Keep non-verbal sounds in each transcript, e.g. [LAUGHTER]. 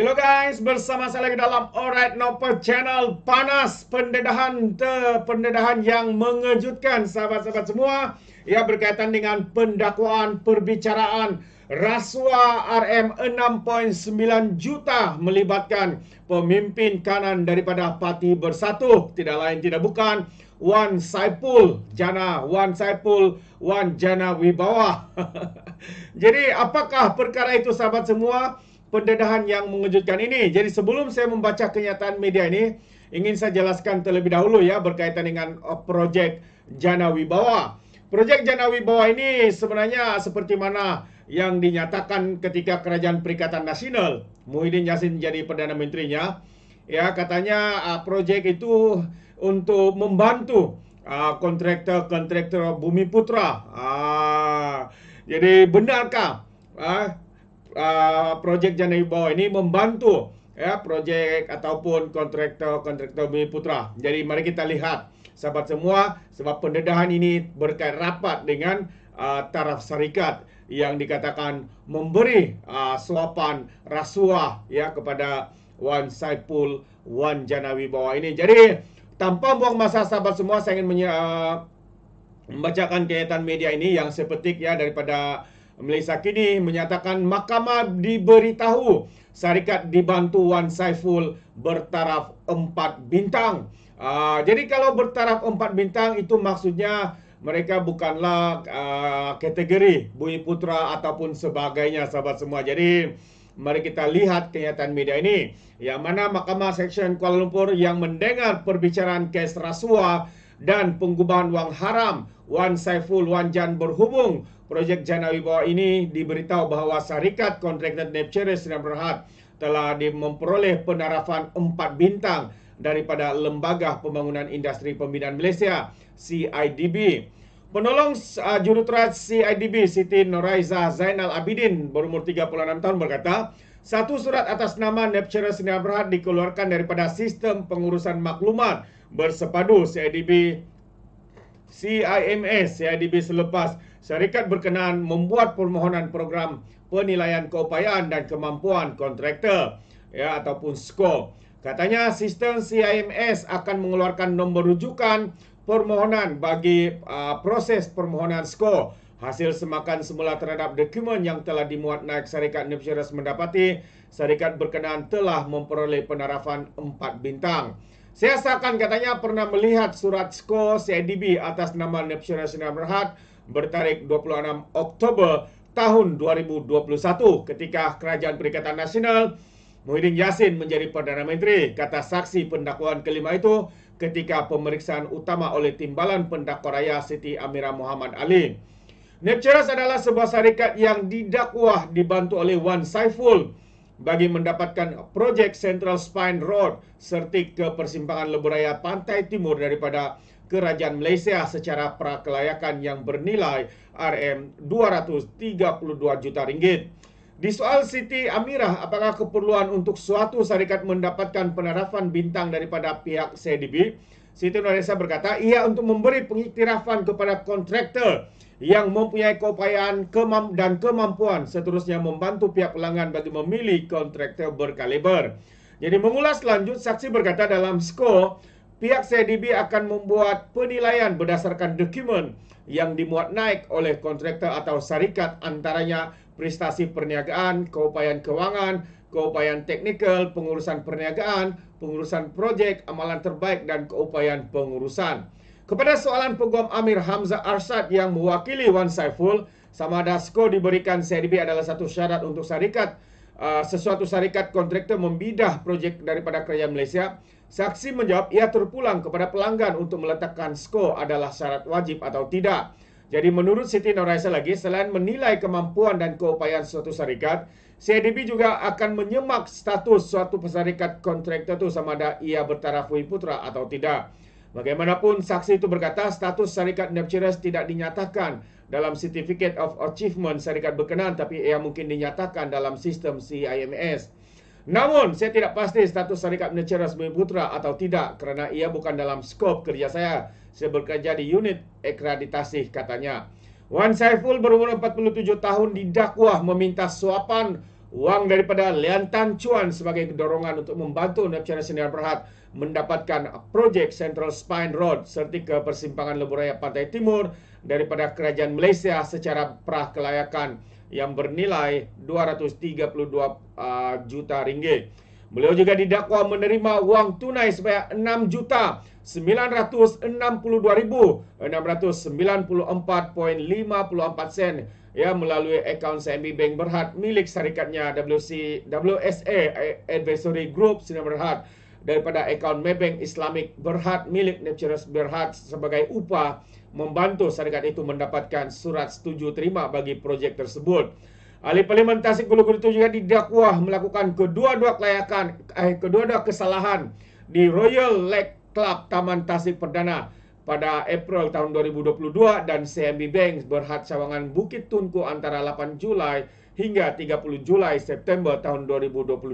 Hello guys, bersama saya lagi dalam Alright Nopo Channel Panas pendedahan te, pendedahan yang mengejutkan sahabat-sahabat semua Ia berkaitan dengan pendakwaan perbicaraan rasuah RM6.9 juta melibatkan pemimpin kanan daripada Parti Bersatu tidak lain tidak bukan Wan Saipul Jana Wan Saipul Wan Jana Wibawa [LAUGHS] Jadi apakah perkara itu sahabat semua? pendedahan yang mengejutkan ini. Jadi sebelum saya membaca kenyataan media ini, ingin saya jelaskan terlebih dahulu ya berkaitan dengan uh, projek Jana Wibawa. Projek Jana Wibawa ini sebenarnya seperti mana yang dinyatakan ketika Kerajaan Perikatan Nasional, Muhyiddin Yassin jadi Perdana Menterinya, ya katanya uh, projek itu untuk membantu uh, kontraktor-kontraktor uh, Bumi Putra. Uh, jadi benarkah uh, Uh, projek Janai Bawah ini membantu ya projek ataupun kontraktor-kontraktor Bumi Putra. Jadi mari kita lihat sahabat semua sebab pendedahan ini berkait rapat dengan uh, taraf syarikat yang dikatakan memberi uh, suapan rasuah ya kepada Wan Saipul Wan Janawi bawah ini. Jadi tanpa buang masa sahabat semua saya ingin menye- uh, membacakan kaitan media ini yang sepetik ya daripada Malaysia kini menyatakan mahkamah diberitahu syarikat dibantu Wan Saiful bertaraf empat bintang. Uh, jadi kalau bertaraf empat bintang itu maksudnya mereka bukanlah uh, kategori Bumi Putra ataupun sebagainya sahabat semua. Jadi mari kita lihat kenyataan media ini. Yang mana Mahkamah Seksyen Kuala Lumpur yang mendengar perbicaraan kes rasuah dan penggubahan wang haram Wan Saiful Wan Jan berhubung projek Jana Wibawa ini diberitahu bahawa syarikat kontraktor Nepcere Sdn Berhad telah memperoleh penarafan 4 bintang daripada Lembaga Pembangunan Industri Pembinaan Malaysia CIDB. Penolong uh, jurutera CIDB Siti Noraiza Zainal Abidin berumur 36 tahun berkata, satu surat atas nama Nepcera Sdn Berhad dikeluarkan daripada sistem pengurusan maklumat bersepadu CIDB CIMS ya, CIDB selepas syarikat berkenaan membuat permohonan program penilaian keupayaan dan kemampuan kontraktor ya ataupun skor. Katanya sistem CIMS akan mengeluarkan nombor rujukan permohonan bagi uh, proses permohonan skor. Hasil semakan semula terhadap dokumen yang telah dimuat naik syarikat Nipsiras mendapati syarikat berkenaan telah memperoleh penarafan 4 bintang. Saya seakan katanya pernah melihat surat sko CIDB atas nama Nepsi Nasional Berhad bertarik 26 Oktober tahun 2021 ketika Kerajaan Perikatan Nasional Muhyiddin Yassin menjadi Perdana Menteri kata saksi pendakwaan kelima itu ketika pemeriksaan utama oleh Timbalan Pendakwa Raya Siti Amira Muhammad Ali. Nepcheras adalah sebuah syarikat yang didakwah dibantu oleh Wan Saiful bagi mendapatkan projek Central Spine Road serta ke persimpangan Leburaya Pantai Timur daripada Kerajaan Malaysia secara prakelayakan yang bernilai RM232 juta ringgit. Di soal Siti Amirah, apakah keperluan untuk suatu syarikat mendapatkan penerapan bintang daripada pihak CDB? Siti Nur Nurhisa berkata ia untuk memberi pengiktirafan kepada kontraktor yang mempunyai keupayaan kemam dan kemampuan seterusnya membantu pihak pelanggan bagi memilih kontraktor berkaliber. Jadi mengulas lanjut saksi berkata dalam skor pihak CDB akan membuat penilaian berdasarkan dokumen yang dimuat naik oleh kontraktor atau syarikat antaranya prestasi perniagaan, keupayaan kewangan, keupayaan teknikal, pengurusan perniagaan, pengurusan projek, amalan terbaik dan keupayaan pengurusan. Kepada soalan peguam Amir Hamza Arsad yang mewakili Wan Saiful, sama ada skor diberikan CDB adalah satu syarat untuk syarikat ah, sesuatu syarikat kontraktor membidah projek daripada kerajaan Malaysia. Saksi menjawab ia terpulang kepada pelanggan untuk meletakkan skor adalah syarat wajib atau tidak. Jadi menurut Siti Nuraisa lagi, selain menilai kemampuan dan keupayaan suatu syarikat, CDB juga akan menyemak status suatu syarikat kontraktor itu sama ada ia bertaraf Wui Putra atau tidak. Bagaimanapun, saksi itu berkata status syarikat Nepcheres tidak dinyatakan dalam Certificate of Achievement syarikat berkenan tapi ia mungkin dinyatakan dalam sistem CIMS. Namun, saya tidak pasti status syarikat Malaysia Rasmi Putra atau tidak kerana ia bukan dalam skop kerja saya. Saya bekerja di unit akreditasi katanya. Wan Saiful berumur 47 tahun didakwa meminta suapan wang daripada Lian Tan Chuan sebagai dorongan untuk membantu Nepcana Senior Perhat mendapatkan projek Central Spine Road serta ke persimpangan Leburaya Pantai Timur daripada Kerajaan Malaysia secara prakelayakan yang bernilai 232 ah, juta ringgit. Beliau juga didakwa menerima wang tunai sebanyak 6 juta 962,694.54 sen ya melalui akaun CMB Bank Berhad milik syarikatnya WC WSA Advisory Group Sdn Bhd daripada akaun Maybank Islamic Berhad milik Naturalis Berhad sebagai upah membantu syarikat itu mendapatkan surat setuju terima bagi projek tersebut. Ahli Parlimen Tasik Kulukul itu juga didakwa melakukan kedua-dua kelayakan eh kedua-dua kesalahan di Royal Lake Club Taman Tasik Perdana pada April tahun 2022 dan CMB Bank Berhad Cawangan Bukit Tunku antara 8 Julai hingga 30 Julai September tahun 2022.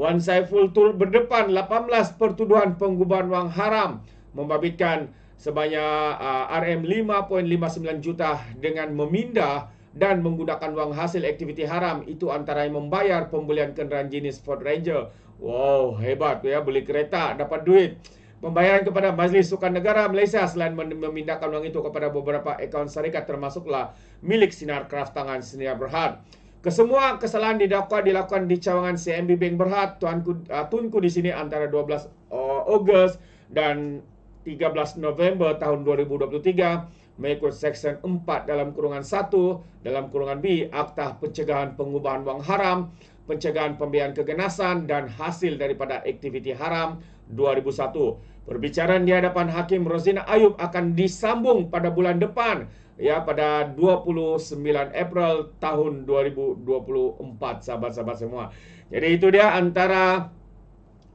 Wan Saiful turut berdepan 18 pertuduhan penggubahan wang haram membabitkan sebanyak uh, RM5.59 juta dengan memindah dan menggunakan wang hasil aktiviti haram itu antara yang membayar pembelian kenderaan jenis Ford Ranger. Wow, hebat tu ya beli kereta dapat duit. Pembayaran kepada Majlis Sukan Negara Malaysia selain memindahkan wang itu kepada beberapa akaun syarikat termasuklah milik Sinar Kraftangan Sinar Berhad. Kesemua kesalahan didakwa dilakukan di cawangan CMB Bank Berhad Tuanku, uh, ah, Tunku di sini antara 12 uh, ah, Ogos dan 13 November tahun 2023 mengikut Seksyen 4 dalam kurungan 1 dalam kurungan B Akta Pencegahan Pengubahan Wang Haram Pencegahan Pembiayaan Keganasan dan Hasil daripada Aktiviti Haram 2001. Perbicaraan di hadapan Hakim Rozina Ayub akan disambung pada bulan depan ya pada 29 April tahun 2024 sahabat-sahabat semua. Jadi itu dia antara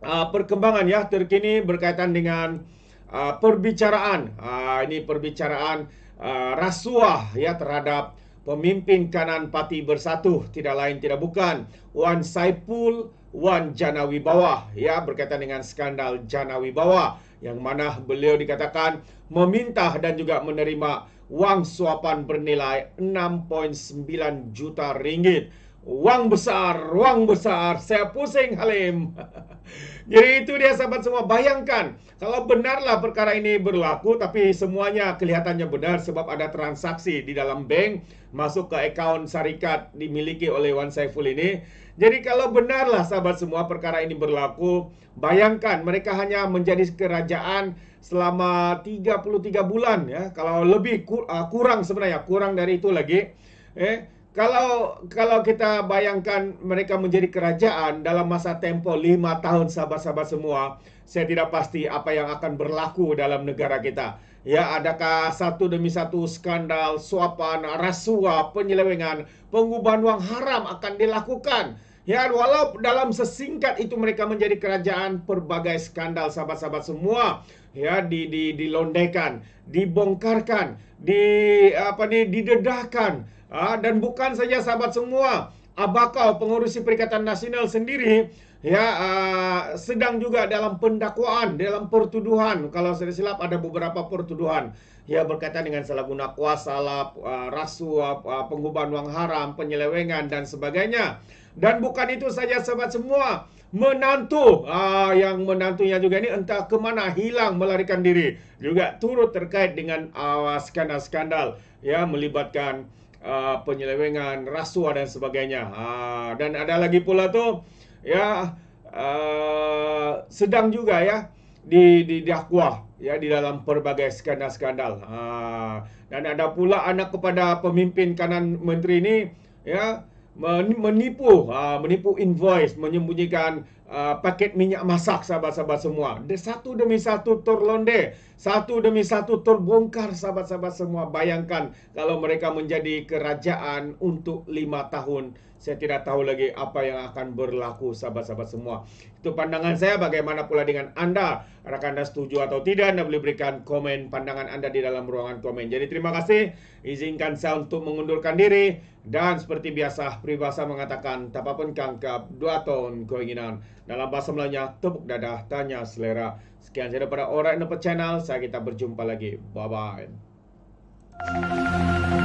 uh, perkembangan ya terkini berkaitan dengan uh, perbicaraan uh, ini perbicaraan uh, rasuah ya terhadap pemimpin kanan parti bersatu tidak lain tidak bukan Wan Saipul Wan Janawi bawah, ya berkaitan dengan skandal Janawi bawah yang mana beliau dikatakan meminta dan juga menerima wang suapan bernilai 6.9 juta ringgit. Uang besar, uang besar, saya pusing Halim. [LAUGHS] Jadi itu dia sahabat semua, bayangkan kalau benarlah perkara ini berlaku tapi semuanya kelihatannya benar sebab ada transaksi di dalam bank masuk ke akaun syarikat dimiliki oleh Wan Saiful ini. Jadi kalau benarlah sahabat semua perkara ini berlaku, bayangkan mereka hanya menjadi kerajaan selama 33 bulan ya, kalau lebih uh, kurang sebenarnya, kurang dari itu lagi. Eh, kalau kalau kita bayangkan mereka menjadi kerajaan dalam masa tempo lima tahun sahabat-sahabat semua, saya tidak pasti apa yang akan berlaku dalam negara kita. Ya, adakah satu demi satu skandal, suapan, rasuah, penyelewengan, pengubahan wang haram akan dilakukan? Ya, walau dalam sesingkat itu mereka menjadi kerajaan berbagai skandal sahabat-sahabat semua ya di di dilondekan, dibongkarkan, di apa ni didedahkan ha, dan bukan saja sahabat semua Abakau pengurusi Perikatan Nasional sendiri ya uh, sedang juga dalam pendakwaan, dalam pertuduhan. Kalau saya silap ada beberapa pertuduhan ia berkaitan dengan salah guna kuasa lah, ah, rasuah, ah, pengubahan wang haram, penyelewengan dan sebagainya. Dan bukan itu saja sahabat semua. Menantu uh, yang menantunya juga ini entah ke mana hilang melarikan diri. Juga turut terkait dengan uh, skandal-skandal ya melibatkan uh, penyelewengan, rasuah dan sebagainya. Uh, dan ada lagi pula tu ya uh, sedang juga ya di di dakwah ya di dalam berbagai skandal-skandal. Ha, dan ada pula anak kepada pemimpin kanan menteri ini ya menipu ha, menipu invoice menyembunyikan uh, paket minyak masak sahabat-sahabat semua. Satu demi satu terlonde, satu demi satu terbongkar sahabat-sahabat semua. Bayangkan kalau mereka menjadi kerajaan untuk lima tahun. Saya tidak tahu lagi apa yang akan berlaku sahabat-sahabat semua. Itu pandangan saya bagaimana pula dengan anda. Adakah anda setuju atau tidak? Anda boleh berikan komen pandangan anda di dalam ruangan komen. Jadi terima kasih. Izinkan saya untuk mengundurkan diri. Dan seperti biasa, peribahasa mengatakan, tak apa pun kangkap, dua tahun keinginan. Dalam bahasa Melayunya, tepuk dadah tanya selera. Sekian saja daripada Orang Nepal Channel. Saya kita berjumpa lagi. Bye-bye.